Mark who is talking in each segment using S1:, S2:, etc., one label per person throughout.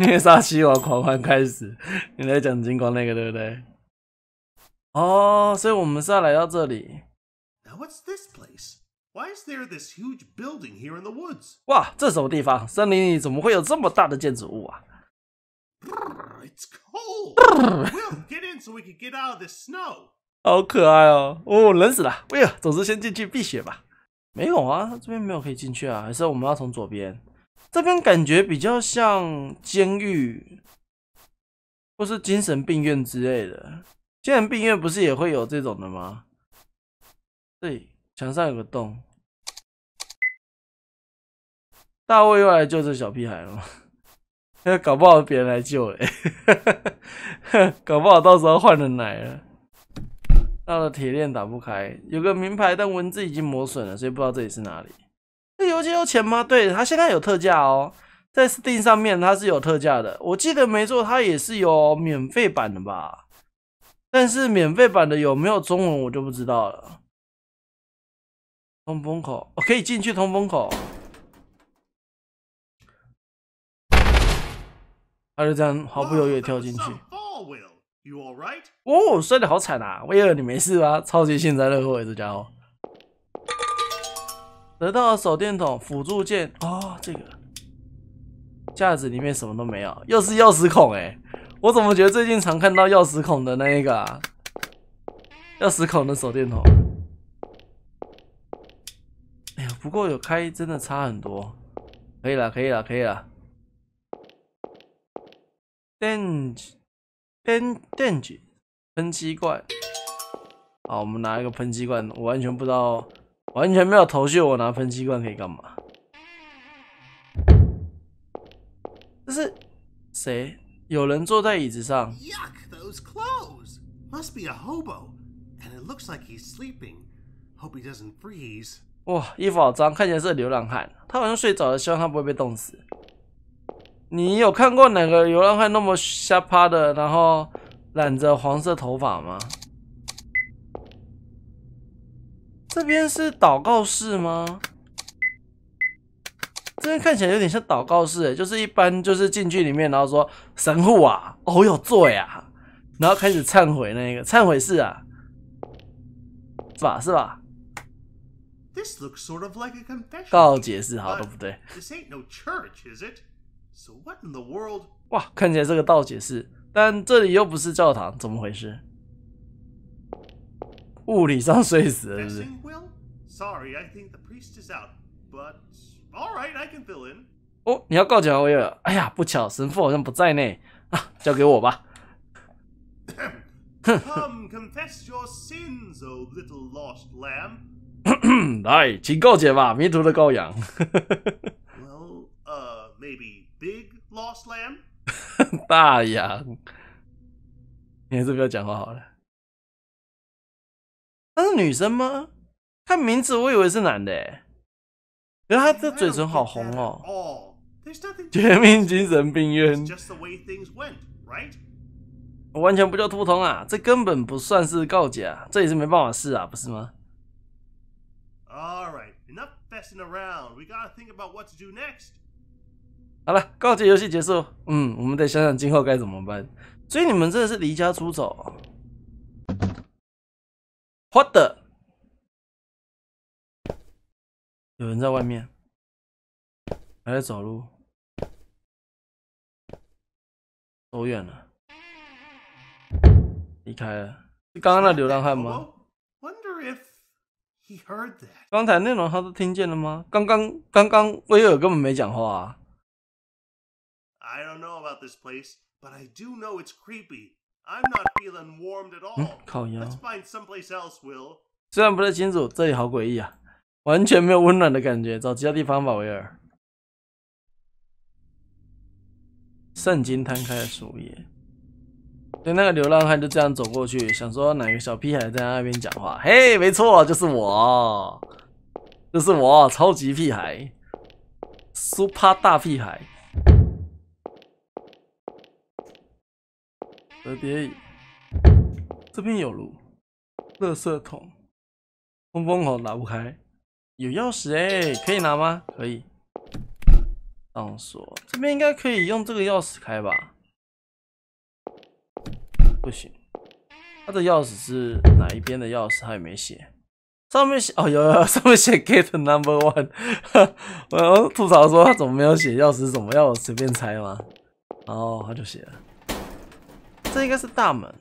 S1: 虐杀西华狂欢开始，你在讲金光那个对不对？哦，所以我们是要来到这里。n o What's w this
S2: place? Why is there this huge building here in the woods?
S1: 哇，这什么地方？森林里怎么会有这么大的建筑物啊
S2: ？It's cold.
S1: We'll
S2: get in so we can get out of the snow.
S1: 好可爱哦，哦，冷死了。哎呀，总之先进去避雪吧。没有啊，这边没有可以进去啊，还是我们要从左边？这边感觉比较像监狱，或是精神病院之类的。精神病院不是也会有这种的吗？对，墙上有个洞。大卫又来救这小屁孩了，吗？搞不好别人来救嘞，搞不好到时候换人来了。到了铁链打不开，有个名牌，但文字已经磨损了，所以不知道这里是哪里。都需要钱吗？对它现在有特价哦，在 Steam 上面它是有特价的，我记得没错，它也是有免费版的吧？但是免费版的有没有中文我就不知道了。通风口，我可以进去通风口。他就这样毫不犹豫跳进去。哦，摔得好惨啊！威尔，你没事吧？超级幸灾乐祸，这家伙。得到手电筒辅助键哦，这个架子里面什么都没有，又是钥匙孔哎，我怎么觉得最近常看到钥匙孔的那一个？钥匙孔的手电筒。哎呀，不过有开真的差很多。可以了，可以了，可以了。d a n g d n g 喷漆罐。好，我们拿一个喷漆罐，我完全不知道。完全没有头绪，我拿喷漆罐可以干嘛？这是谁？有人坐在椅子上。Yuck, those
S2: clothes must be a hobo, and it looks like he's sleeping. Hope he doesn't
S1: freeze. 哇，衣服好脏，看起来是个流浪汉。他好像睡着了，希望他不会被冻死。你有看过哪个流浪汉那么瞎趴的，然后染着黄色头发吗？这边是祷告室吗？这边看起来有点像祷告室，哎，就是一般就是进去里面，然后说神父啊，哦有罪啊，然后开始忏悔那个忏悔室啊，是吧？是吧
S2: ？This looks sort of like a confession r 解
S1: o 好 b 不对。
S2: this ain't no church, is it? So what in the world?
S1: 哇，看起来这个道解释，但这里又不是教堂，怎么回事？物理上睡死的是。哦，你要告解了。哎呀，不巧，神父好像不在呢。啊，交给我吧。来，请告解吧，迷途的羔羊。大羊，你还是不要讲话好了。他是女生吗？看名字我以为是男的，哎，可是他的嘴唇好红哦。绝命精神病院。完全不叫秃头啊，这根本不算是告解啊，这也是没办法事啊，不是吗？好了，告解游戏结束。嗯，我们得想想今后该怎么办。所以你们真的是离家出走。Hold！有人在外面，还在走路，走远了，离开了。是刚刚那流浪汉吗？刚才内容他都听见了吗？刚刚刚刚威尔根本没讲话。
S2: I don't know about this place, but I do know it's creepy. i'm not feeling warmed at
S1: all 靠腰虽然不太清楚这里好诡异啊完全没有温暖的感觉找其他地方吧维尔圣经摊开的树叶对那个流浪汉就这样走过去想说哪个小屁孩在那边讲话嘿没错就是我就是我超级屁孩 super 大屁孩折叠，椅。这边有路，垃圾桶，通风口打不开，有钥匙哎，可以拿吗？可以，上锁，这边应该可以用这个钥匙开吧？不行，他的钥匙是哪一边的钥匙？他也没写，上面写，哦有，上面写 get number one，我要吐槽说他怎么没有写钥匙？怎么要我随便猜吗？哦，他就写了。这应该是大门。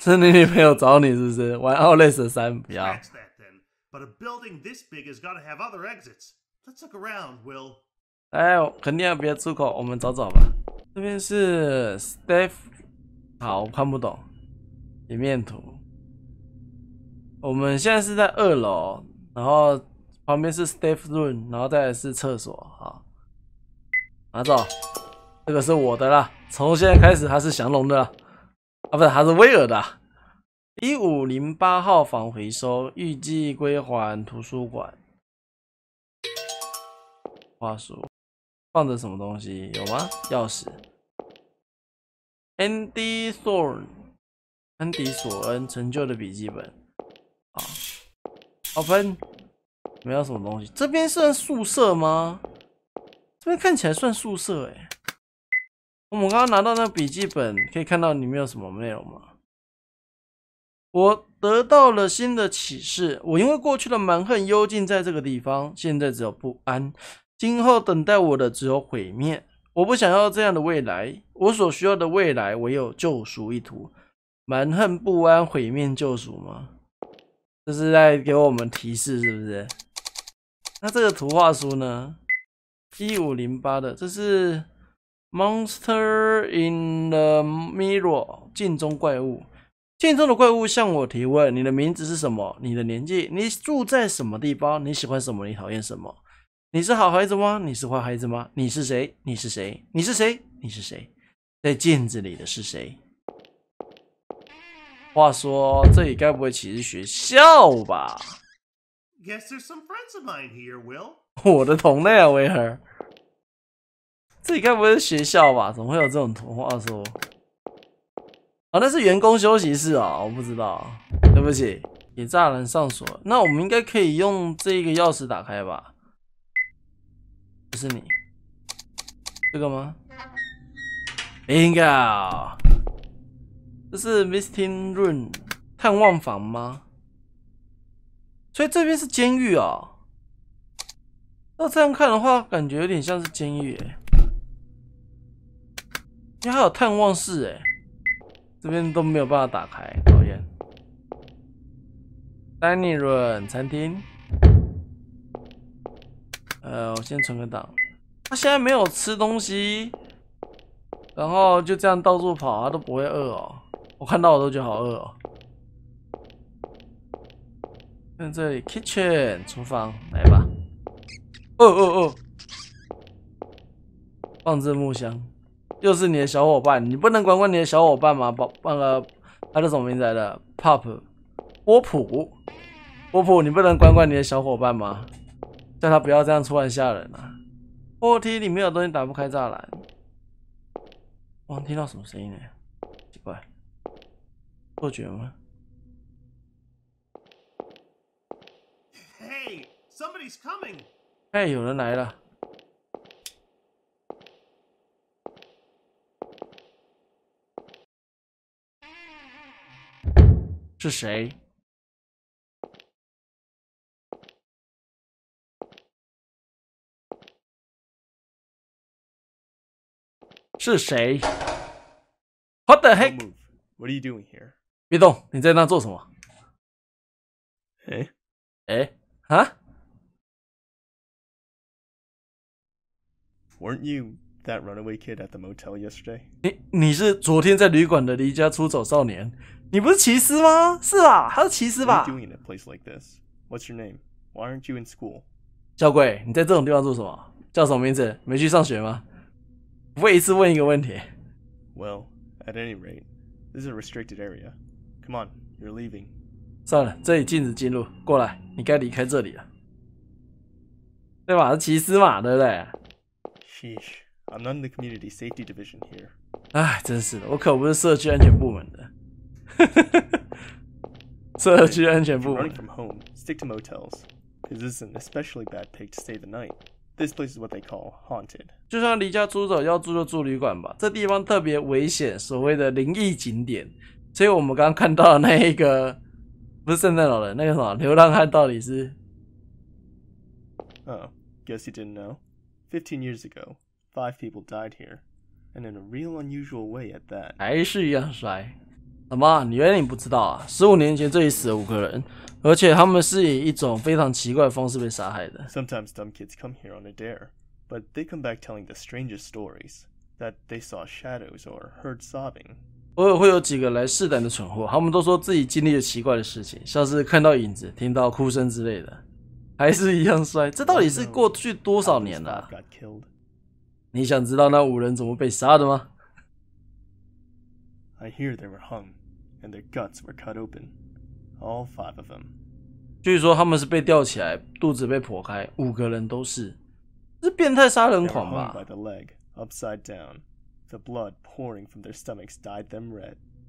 S1: 是你女朋友找你是不是？玩奥雷斯三不要。哎，肯定有别的出口，我们找找吧。这边是 s t a f f 好，我看不懂。平面图。我们现在是在二楼，然后旁边是 s t e f f Room，然后再是厕所。好，拿走。这个是我的啦，从现在开始他是降龙的，啊，不是他是威尔的，一五零八号房回收，预计归还图书馆。话术，放着什么东西有吗？钥匙。Andy Thorn，Andy Thorn 成就的笔记本。啊，open，没有什么东西。这边算宿舍吗？这边看起来算宿舍哎。我们刚刚拿到那笔记本，可以看到里面有什么内容吗？我得到了新的启示。我因为过去的蛮横幽禁在这个地方，现在只有不安，今后等待我的只有毁灭。我不想要这样的未来，我所需要的未来唯有救赎一途。蛮横、不安、毁灭、救赎吗？这是在给我们提示，是不是？那这个图画书呢？1五零八的，这是。Monster in the mirror，镜中怪物。镜中的怪物向我提问：“你的名字是什么？你的年纪？你住在什么地方？你喜欢什么？你讨厌什么？你是好孩子吗？你是坏孩子吗？你是谁？你是谁？你是谁？你是谁？在镜子里的是谁？”话说，这里该不会其实是学校吧
S2: ？Guess there's some friends of mine here, Will。
S1: 我的同类啊，威尔。这里该不会是学校吧？怎么会有这种童话说？啊，那是员工休息室啊，我不知道。对不起，你栅栏上锁，那我们应该可以用这个钥匙打开吧？不是你，这个吗？Bingo！这是 Misty Room 探望房吗？所以这边是监狱啊？那这样看的话，感觉有点像是监狱。诶、还有探望室哎，这边都没有办法打开，讨厌。room 餐厅，呃，我先存个档。他现在没有吃东西，然后就这样到处跑，他都不会饿哦。我看到我都觉得好饿哦。看这里，Kitchen 厨房，来吧。哦哦哦，放置木箱。又是你的小伙伴，你不能管管你的小伙伴吗？宝，那个他叫什么名字来的？Pop，波普，波普，你不能管管你的小伙伴吗？叫他不要这样突然吓人了。楼梯里面有东西，打不开栅栏。我听到什么声音呢？奇怪，错觉吗
S2: ？Hey, somebody's coming！Hey,
S1: 有人来了。是谁？
S3: 是谁？What the heck? What are you doing here? 别动！你在那做什么哎、e y h e Weren't you that runaway kid at the motel yesterday?
S1: 你你是昨天在旅馆的离家出走少年？你不是骑师吗？是啊，他是骑师吧？What's
S3: Why this. a place your you o school? aren't n in name? like i
S1: 教鬼，你在这种地方做什么？叫什么名字？没去上学吗？不会一次问一个问题？Well, at
S3: any rate, this is a restricted area. Come on, you're leaving.
S1: 算了，这里禁止进入。过来，你该离开这里了。对吧？是骑师嘛，对不对？I'm not in the community safety division here. 哎，真是的，我可不是社区安全部门的。So you're Running
S3: from home, stick to motels. This is an especially bad pick to stay the night. This place is what they call haunted. Oh, guess you didn't know. Fifteen years ago, five people died here, and in a real unusual way at that.
S1: 还是一样帅。老妈，你原来你不知道啊？十五年前这里死了五个人，而且他们是以一种非常奇怪的方式被杀害的。Sometimes dumb kids come here on a dare,
S3: but they come back telling the strangest stories that they saw shadows or heard sobbing.
S1: 偶尔会有几个来试胆的蠢货，他们都说自己经历了奇怪的事情，像是看到影子、听到哭声之类的，还是一样摔。这到底是过去多少年了？你想知道那五人怎么被杀的吗
S3: ？I hear they were hung. and All open. their guts cut them. were five of
S1: 据说他们是被吊起来，肚子被剖开，五个人都是。这是变态杀人狂吧？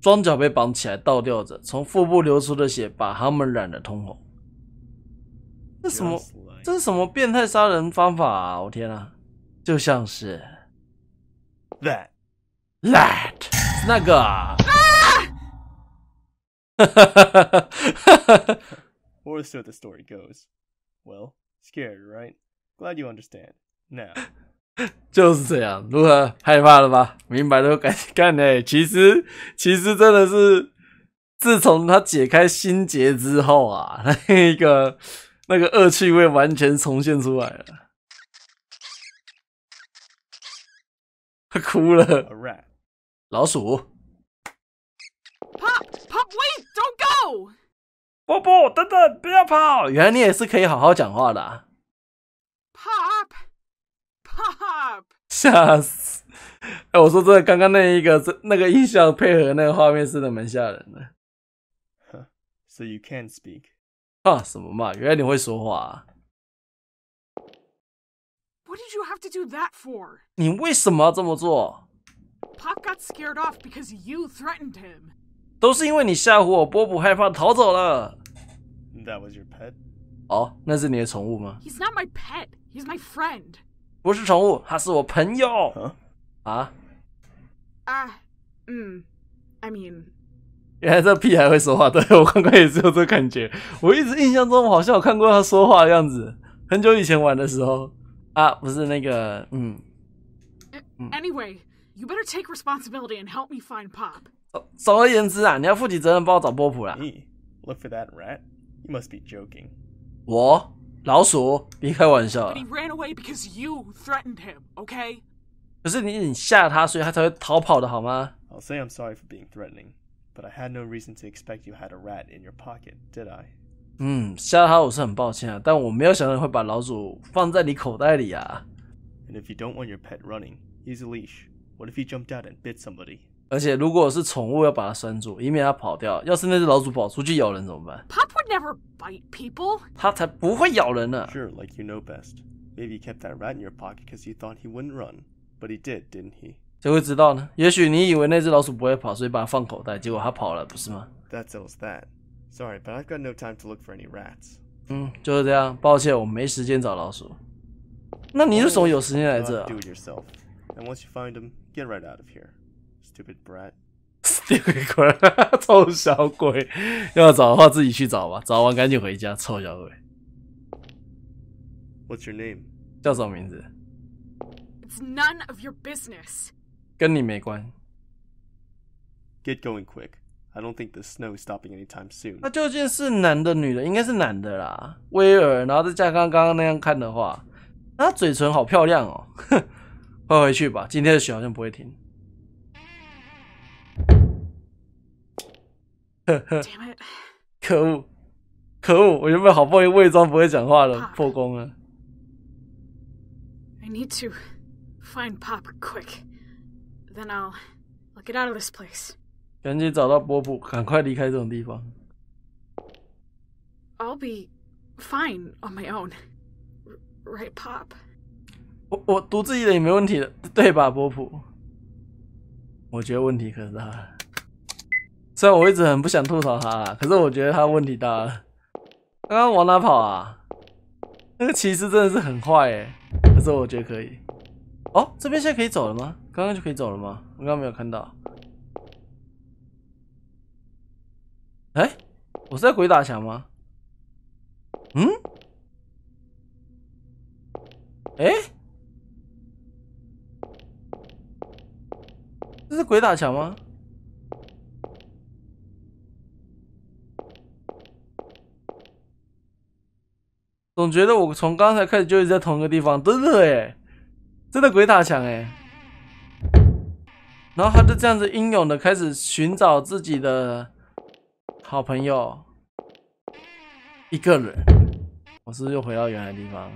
S1: 双脚被绑起来倒吊着，从腹部流出的血把他们染得通红。这什么？这是什么变态杀人方法啊！我天啊！就像是 that that 那个。哈哈
S3: 哈哈哈！或者，story goes，well，scared，right？Glad you understand. Now，
S1: 就是这样，如何害怕了吧？明白了，赶紧 干嘞！其实，其实真的是，自从他解开心结之后啊，那个那个恶趣味完全重现出来了。他哭了。Right，老鼠。波波，等等，不要跑！原来你也是可以好好讲话的。Pop，Pop，吓死！哎，我说真的，刚刚那一个，这那个音效配合那个画面，真的蛮吓人的。So you can't speak？啊，什么嘛！原来你会说话。啊。
S3: What did you have to do that for？
S1: 你为什么要这么做
S3: ？Pop got scared off because you threatened him.
S1: 都是因为你吓唬我，波普害怕逃走了。That was your pet. 哦，那是你的宠物吗
S3: ？He's not my pet. He's my friend.
S1: 不是宠物，他是我朋友。啊？
S3: 啊？嗯，I mean.
S1: 原来这屁孩会说话，对我刚刚也是有这感觉。我一直印象中，我好像有看过他说话的样子，很久以前玩的时候啊，不是那个嗯。
S3: Anyway, you better take responsibility and help me find Pop.
S1: 总而言之啊，你要负起责任帮我找波普啦。我老鼠，别开玩笑。可是你吓他，所以他才会逃跑的好吗？嗯，吓他，我是很抱歉啊，但我没有想到会把老鼠放在你口袋里啊。
S3: if he j u 很抱歉啊，但我 t 有想到 b 把老鼠放在你口袋 d 啊。
S1: 而且如果是宠物，要把它拴住，以免它跑掉。要是那只老鼠跑出去咬人怎么办
S3: ？Pop would never bite people.
S1: 它才不会咬人呢。Sure, like you know best. Maybe you kept that rat in your pocket
S3: because you thought he wouldn't run, but he did, didn't he?
S1: 谁会知道呢？也许你以为那只老鼠不会跑，所以把它放口袋，结果它跑了，不是吗
S3: ？That's all t h a t Sorry, but I've got no time to look for any rats.
S1: 嗯，就是这样。抱歉，我没时间找老鼠。那你是什么有时间来这？Do
S3: it yourself, and once you find them, get right out of here. Stupid b r a t s
S1: t u p i d brat. 臭小鬼，要找的话自己去找吧，找完赶紧回家，臭小鬼。What's your name？叫什么名字
S3: ？It's none of your business。
S1: 跟你没关。
S3: Get going quick！I don't think the snow is stopping anytime soon。
S1: 那究竟是男的女的？应该是男的啦，威尔。然后再加刚刚刚那样看的话，那嘴唇好漂亮哦。快回去吧，今天的雪好像不会停。可恶，可恶！我原本好不容易伪装不会讲话了，破功了。
S2: I need
S3: to find Pop quick, then I'll, I'll get out of this place.
S1: 赶紧找到波普，赶快离开这种地方。
S3: I'll be fine on my own, right, Pop？
S1: 我我独自一人也没问题的，对吧，波普？我觉得问题可大了。虽然我一直很不想吐槽他，可是我觉得他问题大了。刚刚往哪跑啊？那个骑士真的是很坏哎。可是我觉得可以。哦，这边现在可以走了吗？刚刚就可以走了吗？我刚刚没有看到。哎，我是在鬼打墙吗？嗯？哎，这是鬼打墙吗？总觉得我从刚才开始就一直在同一个地方，真的哎，真的鬼打墙哎。然后他就这样子英勇的开始寻找自己的好朋友，一个人。我是不是又回到原来地方？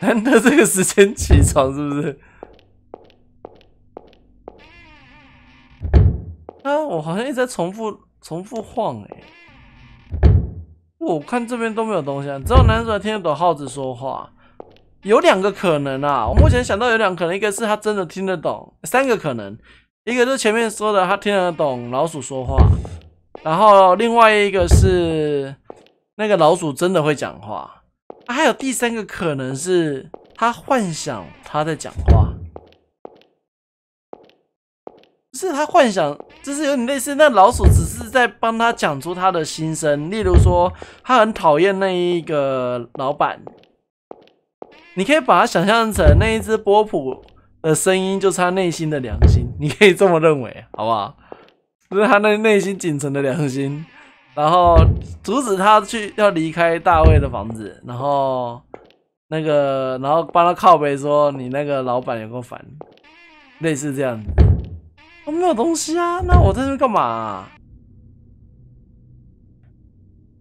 S1: 难得这个时间起床，是不是？啊，我好像一直在重复重复晃哎。我看这边都没有东西，啊，只有男主听得懂耗子说话。有两个可能啊，我目前想到有两个可能，一个是他真的听得懂。三个可能，一个是前面说的他听得懂老鼠说话，然后另外一个是那个老鼠真的会讲话，还有第三个可能是他幻想他在讲话。是他幻想，就是有点类似那老鼠，只是在帮他讲出他的心声。例如说，他很讨厌那一个老板，你可以把他想象成那一只波普的声音，就是他内心的良心，你可以这么认为，好不好？就是他那内心仅存的良心，然后阻止他去要离开大卫的房子，然后那个，然后帮他靠背说：“你那个老板有够烦？”类似这样子。我没有东西啊，那我在这干嘛？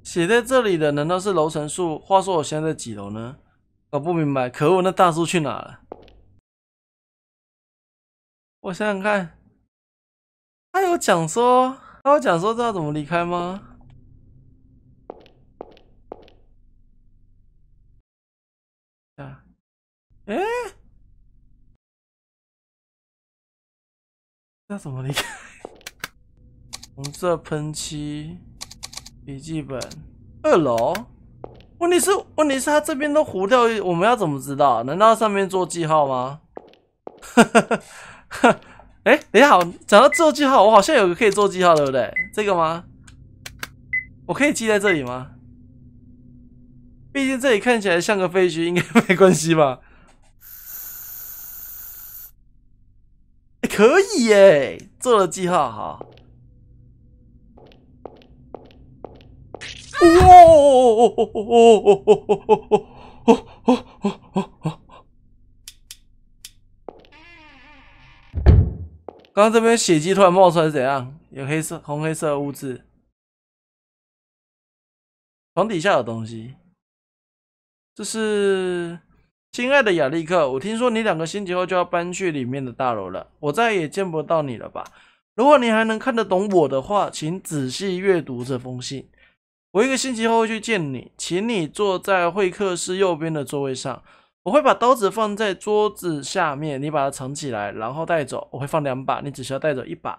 S1: 写在这里的难道是楼层数？话说我现在在几楼呢？搞不明白，可恶！那大叔去哪了？我想想看，他有讲说，他有讲说知道怎么离开吗？啊？诶？要怎么离开？红色喷漆笔记本二楼？问题是，问题是，他这边都糊掉，我们要怎么知道？难道上面做记号吗？哈哈，哎，等一下，讲到做记号，我好像有个可以做记号对不对，这个吗？我可以记在这里吗？毕竟这里看起来像个废墟，应该没关系吧？可以耶，做了记号哈。哇哦哦哦哦哦哦哦哦哦哦哦哦哦！刚刚这边血迹突然冒出来，怎样？有黑色、红黑色的物质，床底下有东西，这是。亲爱的亚历克，我听说你两个星期后就要搬去里面的大楼了，我再也见不到你了吧？如果你还能看得懂我的话，请仔细阅读这封信。我一个星期后会去见你，请你坐在会客室右边的座位上。我会把刀子放在桌子下面，你把它藏起来，然后带走。我会放两把，你只需要带走一把。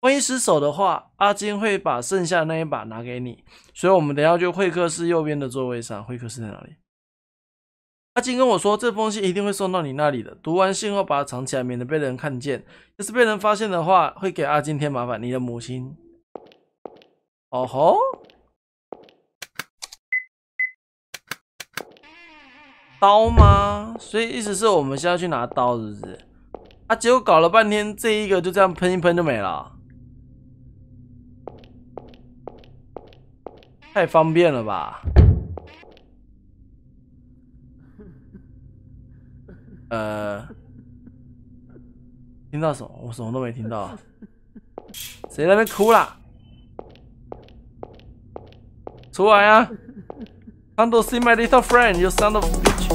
S1: 万一失手的话，阿金会把剩下那一把拿给你。所以，我们等下就会客室右边的座位上。会客室在哪里？阿金跟我说：“这封信一定会送到你那里的。读完信后，把它藏起来，免得被人看见。要是被人发现的话，会给阿金添麻烦。”你的母亲。哦吼，刀吗？所以意思是我们现在去拿刀，是不是？啊，结果搞了半天，这一个就这样喷一喷就没了，太方便了吧？呃，听到什么？我什么都没听到。谁在那边哭啦？出来呀！I don't see my little friend. You sound of bitch.